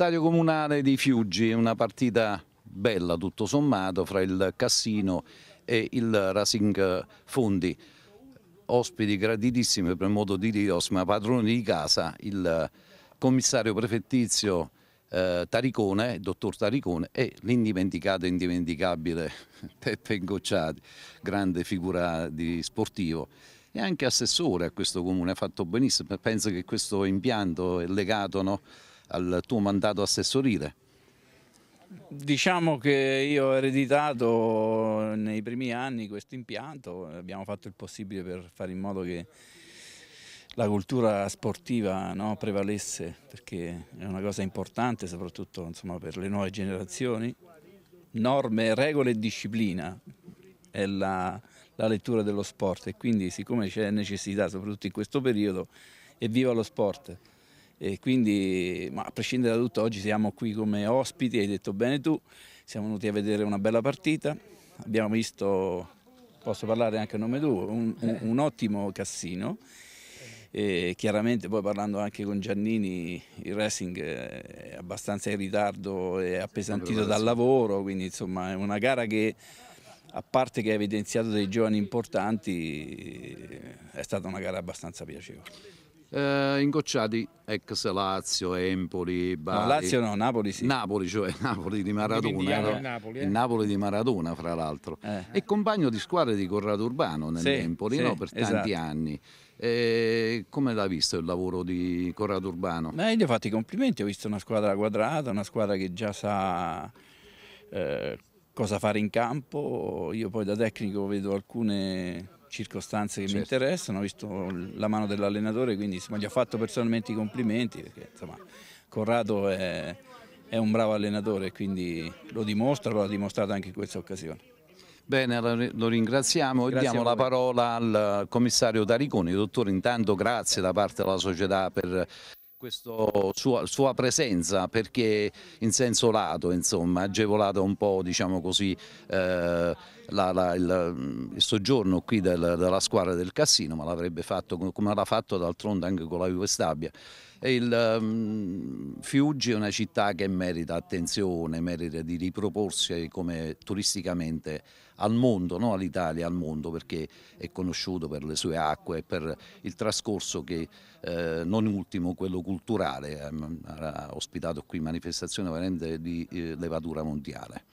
Stadio Comunale di Fiuggi, una partita bella tutto sommato fra il Cassino e il Racing Fondi. Ospiti graditissimi per modo di Dios, ma padroni di casa, il commissario prefettizio eh, Taricone, il dottor Taricone e l'indimenticato e indimenticabile Peppe Ingocciati, grande figura di sportivo e anche assessore a questo comune, ha fatto benissimo, penso che questo impianto è legato no? al tuo mandato assessorile? Diciamo che io ho ereditato nei primi anni questo impianto, abbiamo fatto il possibile per fare in modo che la cultura sportiva no, prevalesse, perché è una cosa importante soprattutto insomma, per le nuove generazioni. Norme, regole e disciplina è la, la lettura dello sport e quindi siccome c'è necessità, soprattutto in questo periodo, evviva lo sport! E quindi, ma a prescindere da tutto, oggi siamo qui come ospiti, hai detto bene tu, siamo venuti a vedere una bella partita, abbiamo visto, posso parlare anche a nome tuo, un, un, eh. un ottimo Cassino. E chiaramente poi parlando anche con Giannini il racing è abbastanza in ritardo e appesantito dal lavoro, quindi insomma è una gara che a parte che ha evidenziato dei giovani importanti è stata una gara abbastanza piacevole eh, ingocciati ex Lazio, Empoli, Bari. No, Lazio no, Napoli sì. Napoli, cioè Napoli di Maradona. No? Eh. Napoli, eh. Il Napoli di Maradona, fra l'altro. Eh. E compagno di squadra di Corrado Urbano nell'Empoli sì, no? per tanti esatto. anni. E eh, come l'ha visto il lavoro di Corrado Urbano? Beh, gli ho fatto i complimenti, ho visto una squadra quadrata, una squadra che già sa eh, cosa fare in campo. Io poi da tecnico vedo alcune circostanze che certo. mi interessano, ho visto la mano dell'allenatore, quindi insomma, gli ho fatto personalmente i complimenti perché insomma, Corrado è, è un bravo allenatore, quindi lo dimostra, lo ha dimostrato anche in questa occasione. Bene, lo ringraziamo e diamo la parola al commissario Tariconi. Dottore, intanto grazie da parte della società per questa sua, sua, presenza perché in senso lato insomma, ha agevolato un po' diciamo così, eh, la, la, il, il, soggiorno qui del, della squadra del Cassino ma l'avrebbe fatto come l'ha fatto d'altronde anche con la Juve Stabia il, um, Fiuggi è una città che merita attenzione merita di riproporsi come turisticamente al mondo, non all'Italia, al mondo, perché è conosciuto per le sue acque e per il trascorso che, eh, non ultimo, quello culturale, ehm, ha ospitato qui manifestazioni di eh, levatura mondiale.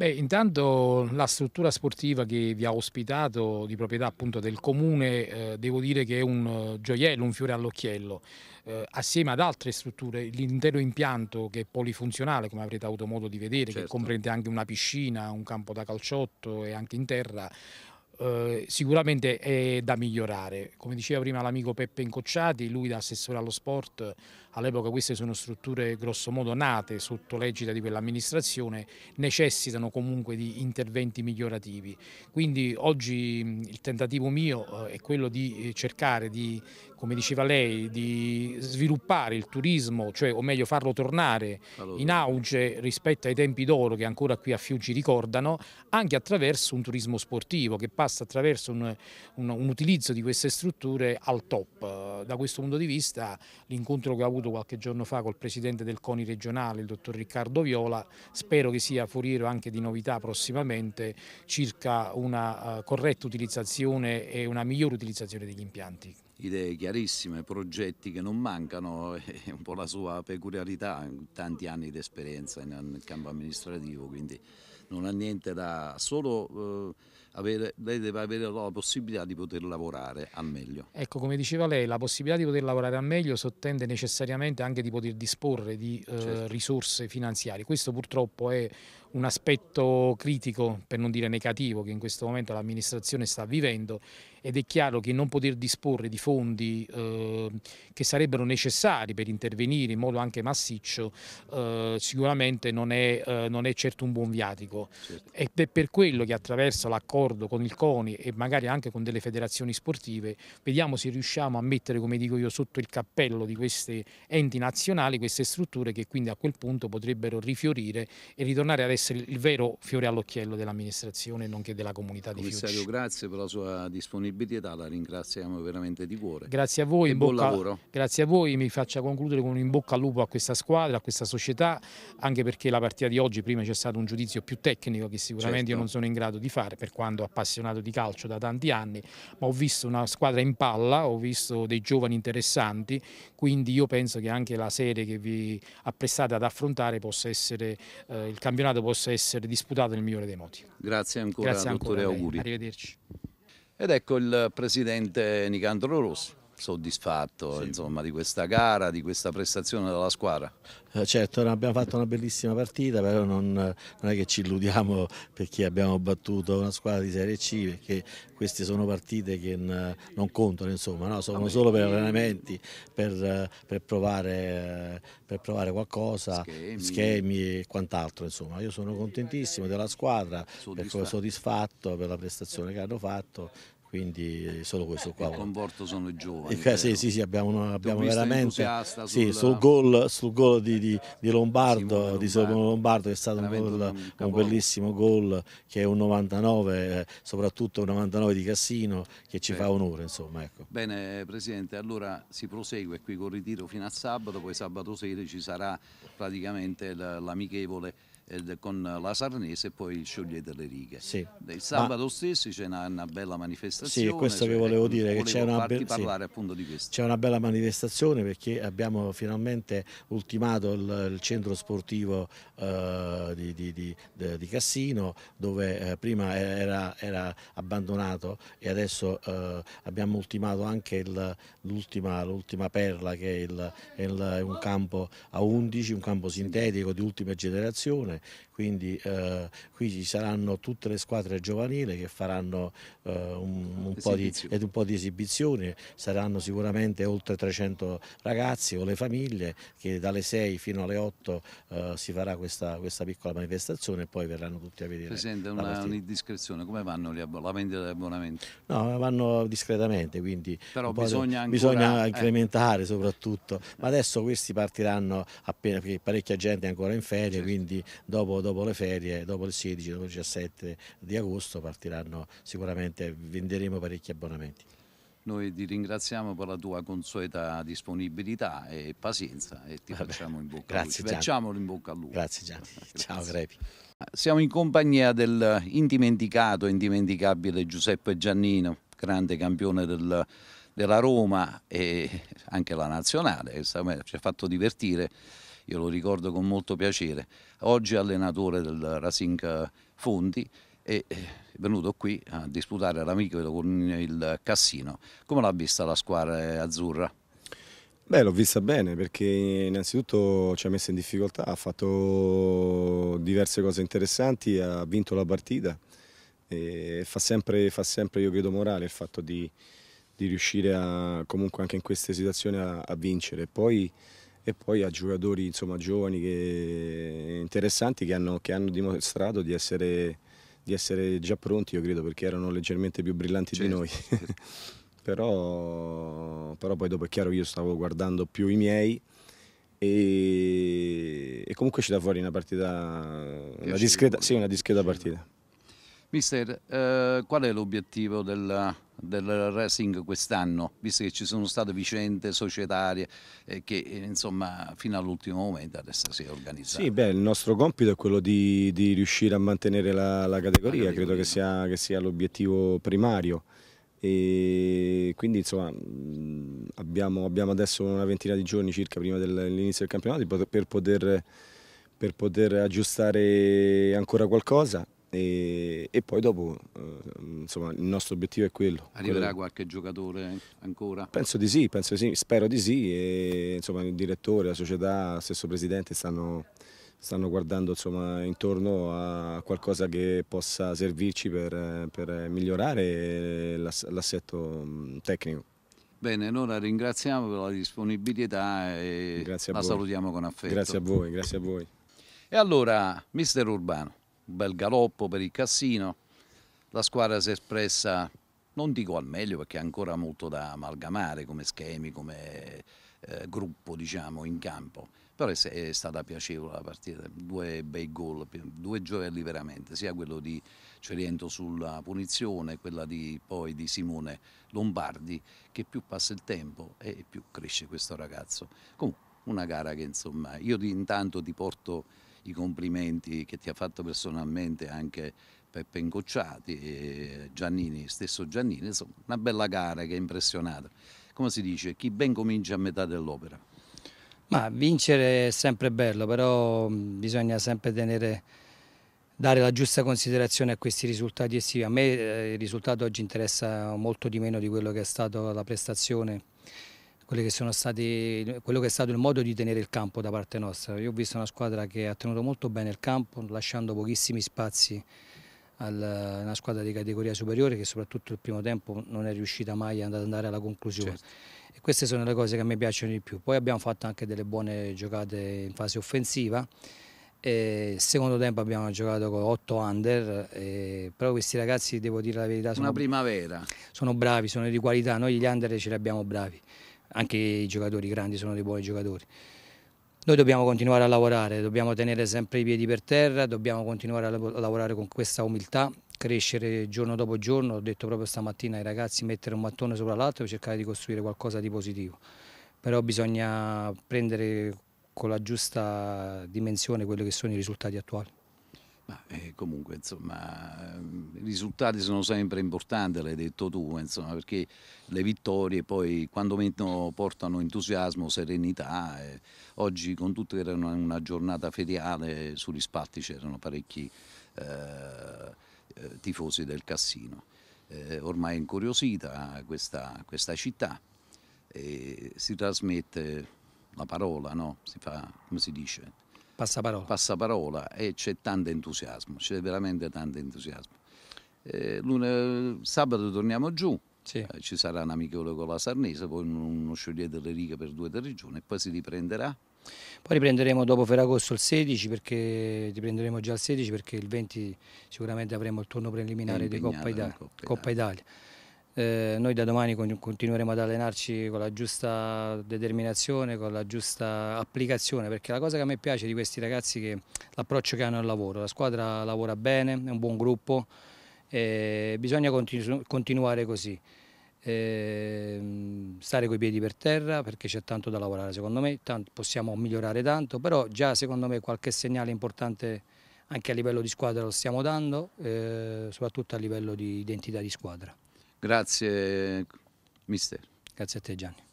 Beh, intanto la struttura sportiva che vi ha ospitato, di proprietà appunto del comune, eh, devo dire che è un eh, gioiello, un fiore all'occhiello. Eh, assieme ad altre strutture, l'intero impianto che è polifunzionale, come avrete avuto modo di vedere, certo. che comprende anche una piscina, un campo da calciotto e anche in terra, eh, sicuramente è da migliorare. Come diceva prima l'amico Peppe Incocciati, lui da assessore allo sport, all'epoca queste sono strutture grossomodo nate sotto l'egida di quell'amministrazione, necessitano comunque di interventi migliorativi. Quindi oggi il tentativo mio eh, è quello di eh, cercare di, come diceva lei, di sviluppare il turismo, cioè o meglio farlo tornare in auge rispetto ai tempi d'oro che ancora qui a Fiuggi ricordano, anche attraverso un turismo sportivo che passa passa attraverso un, un, un utilizzo di queste strutture al top. Da questo punto di vista l'incontro che ho avuto qualche giorno fa col Presidente del CONI regionale, il Dottor Riccardo Viola, spero che sia foriero anche di novità prossimamente circa una uh, corretta utilizzazione e una migliore utilizzazione degli impianti idee chiarissime, progetti che non mancano, è un po' la sua peculiarità, tanti anni di esperienza nel campo amministrativo, quindi non ha niente da solo eh, avere, lei deve avere la possibilità di poter lavorare al meglio. Ecco, come diceva lei, la possibilità di poter lavorare al meglio sottende necessariamente anche di poter disporre di eh, certo. risorse finanziarie. Questo purtroppo è un aspetto critico, per non dire negativo, che in questo momento l'amministrazione sta vivendo ed è chiaro che non poter disporre di fondi eh, che sarebbero necessari per intervenire in modo anche massiccio eh, sicuramente non è, eh, non è, certo un buon viatico. Certo. Ed è per quello che attraverso l'accordo accordo con il CONI e magari anche con delle federazioni sportive, vediamo se riusciamo a mettere, come dico io, sotto il cappello di questi enti nazionali, queste strutture che quindi a quel punto potrebbero rifiorire e ritornare ad essere il vero fiore all'occhiello dell'amministrazione nonché della comunità di Fiume. grazie per la sua disponibilità, la ringraziamo veramente di cuore. Grazie a voi, buon bocca, lavoro. Grazie a voi, mi faccia concludere con un in bocca al lupo a questa squadra, a questa società, anche perché la partita di oggi prima c'è stato un giudizio più tecnico che sicuramente certo. io non sono in grado di fare per quanto quando appassionato di calcio da tanti anni, ma ho visto una squadra in palla, ho visto dei giovani interessanti, quindi io penso che anche la serie che vi apprestate ad affrontare possa essere, eh, il campionato possa essere disputato nel migliore dei modi. Grazie ancora, Grazie ancora dottore, auguri. Arrivederci. Ed ecco il presidente Nicandro Rossi soddisfatto sì. insomma, di questa gara, di questa prestazione della squadra. Eh, certo, abbiamo fatto una bellissima partita, però non, non, è che ci illudiamo perché abbiamo battuto una squadra di Serie C, perché queste sono partite che non contano, insomma, no? sono solo per allenamenti, per, per, provare, per provare, qualcosa, schemi, schemi e quant'altro. Insomma. Io sono contentissimo della squadra, soddisfatto. Per, soddisfatto per la prestazione che hanno fatto quindi solo questo eh, qua. Il comporto sono i giovani. E, eh, sì, sì, sì, abbiamo, una, abbiamo veramente sì, sul, gol, sul gol di, di, di Lombardo, di Simone Lombardo, che è stato un, goal, un, bellissimo gol che è un 99, eh, soprattutto un 99 di Cassino, che ci Beh. fa certo. onore. Insomma, ecco. Bene Presidente, allora si prosegue qui con il ritiro fino a sabato, poi sabato sera ci sarà praticamente l'amichevole con la Sarnese e poi il sciogliere delle righe. Sì. Il sabato Ma... stesso c'è una, una, bella manifestazione. Sì, è questo cioè, che volevo ecco, dire, volevo che c'è una, be- sì. una, bella manifestazione perché abbiamo finalmente ultimato il, il centro sportivo eh, di, di, di, di, Cassino dove eh, prima era, era, abbandonato e adesso eh, abbiamo ultimato anche l'ultima, perla che è, il, è il, un campo a 11, un campo sintetico di ultima generazione quindi eh, qui ci saranno tutte le squadre giovanili che faranno eh, un, un, po di, un, po di, esibizioni, saranno sicuramente oltre 300 ragazzi o le famiglie che dalle 6 fino alle 8 eh, si farà questa, questa, piccola manifestazione e poi verranno tutti a vedere. Presidente, una, un'indiscrezione, come vanno gli la vendita degli abbonamenti? No, vanno discretamente, quindi bisogna, ancora, bisogna, eh. incrementare soprattutto, ma adesso questi partiranno appena perché parecchia gente è ancora in ferie, certo. quindi dopo, dopo, le ferie, dopo il 16, dopo il 17 di agosto partiranno sicuramente, venderemo parecchi abbonamenti. Noi ti ringraziamo per la tua consueta disponibilità e pazienza e ti Vabbè. facciamo in bocca Grazie, al lupo. Facciamolo in bocca al lupo. Grazie Gianni. Ciao Crepi. Ah, siamo in compagnia del indimenticato e indimenticabile Giuseppe Giannino, grande campione del, della Roma e anche la nazionale, che ci ha fatto divertire io lo ricordo con molto piacere. Oggi allenatore del Racing Fondi e eh, è venuto qui a disputare l'amico con il Cassino. Come l'ha vista la squadra azzurra? Beh, l'ho vista bene perché innanzitutto ci ha messo in difficoltà, ha fatto diverse cose interessanti, ha vinto la partita e fa sempre, fa sempre io credo, morale il fatto di, di riuscire a, comunque anche in queste situazioni a, a vincere. Poi e poi a giocatori insomma, giovani e interessanti che hanno, che hanno dimostrato di essere, di essere, già pronti, io credo, perché erano leggermente più brillanti certo. di noi. però, però, poi dopo è chiaro io stavo guardando più i miei e, e comunque ci da fuori una partita, una discreta, sì, una discreta partita. Mister, eh, qual è l'obiettivo del, del Racing quest'anno, visto che ci sono state vicende societarie eh, che eh, insomma fino all'ultimo momento adesso si è organizzata. Sì, beh, il nostro compito è quello di, di riuscire a mantenere la, la, categoria. la categoria, credo che sia, che sia l'obiettivo primario. E quindi insomma mm, abbiamo, abbiamo, adesso una ventina di giorni circa prima dell'inizio del campionato per poter, per poter aggiustare ancora qualcosa e, e, poi dopo eh, insomma, il nostro obiettivo è quello. Arriverà quello... qualche giocatore ancora? Penso di sì, penso di sì spero di sì e, insomma, il direttore, la società, il stesso presidente stanno, stanno guardando insomma, intorno a qualcosa che possa servirci per, per migliorare l'assetto mm, tecnico. Bene, allora ringraziamo per la disponibilità e la salutiamo con affetto. Grazie a voi, grazie a voi. E allora, mister Urbano bel galoppo per il Cassino. La squadra si è espressa, non dico al meglio perché ha ancora molto da amalgamare come schemi, come eh, gruppo diciamo, in campo, però è, è, stata piacevole la partita, due bei gol, due gioielli veramente, sia quello di Ceriento sulla punizione, quella di, poi di Simone Lombardi, che più passa il tempo e più cresce questo ragazzo. Comunque una gara che insomma io intanto ti porto i complimenti che ti ha fatto personalmente anche Peppe Incocciati, e Giannini, stesso Giannini, insomma una bella gara che ha impressionato. Come si dice, chi ben comincia a metà dell'opera? Ma vincere è sempre bello, però mm, bisogna sempre tenere, dare la giusta considerazione a questi risultati estivi. A me eh, il risultato oggi interessa molto di meno di quello che è stata la prestazione che stati, quello che è stato il modo di tenere il campo da parte nostra. Io ho visto una squadra che ha tenuto molto bene il campo, lasciando pochissimi spazi alla squadra di categoria superiore che soprattutto il primo tempo non è riuscita mai ad andare alla conclusione. Certo. E queste sono le cose che a me piacciono di più. Poi abbiamo fatto anche delle buone giocate in fase offensiva. E secondo tempo abbiamo giocato con 8 under, e, però questi ragazzi, devo dire la verità, sono, sono bravi, sono di qualità, noi gli under ce li abbiamo bravi anche i giocatori grandi sono dei buoni giocatori. Noi dobbiamo continuare a lavorare, dobbiamo tenere sempre i piedi per terra, dobbiamo continuare a lavorare con questa umiltà, crescere giorno dopo giorno, ho detto proprio stamattina ai ragazzi mettere un mattone sopra l'altro e cercare di costruire qualcosa di positivo, però bisogna prendere con la giusta dimensione quelli che sono i risultati attuali. Ma, eh, comunque, insomma, ehm, i risultati sono sempre importanti, l'hai detto tu, insomma, perché le vittorie poi quando meno portano entusiasmo, serenità. Eh, oggi con tutto che era una, una, giornata feriale, sugli spatti c'erano parecchi eh, eh, tifosi del Cassino. Eh, ormai è incuriosita questa, questa città e si trasmette la parola, no? si fa, come si dice, passaparola. passaparola e c'è tanto entusiasmo, c'è veramente tanto entusiasmo. Eh, sabato torniamo giù, sì. eh, ci sarà un amichevole con la Sarnese, poi uno sciogliete le righe per due tre giorni e poi si riprenderà. Poi riprenderemo dopo Ferragosto il 16 perché riprenderemo già il 16 perché il 20 sicuramente avremo il turno preliminare di Coppa Italia. Coppa Italia. Eh, noi da domani continueremo ad allenarci con la giusta determinazione, con la giusta applicazione, perché la cosa che a me piace di questi ragazzi è l'approccio che hanno al lavoro. La squadra lavora bene, è un buon gruppo, eh, bisogna continu continuare così. Eh, stare coi piedi per terra perché c'è tanto da lavorare secondo me, tanto, possiamo migliorare tanto, però già secondo me qualche segnale importante anche a livello di squadra lo stiamo dando, eh, soprattutto a livello di identità di squadra. Grazie mister. Grazie a te Gianni.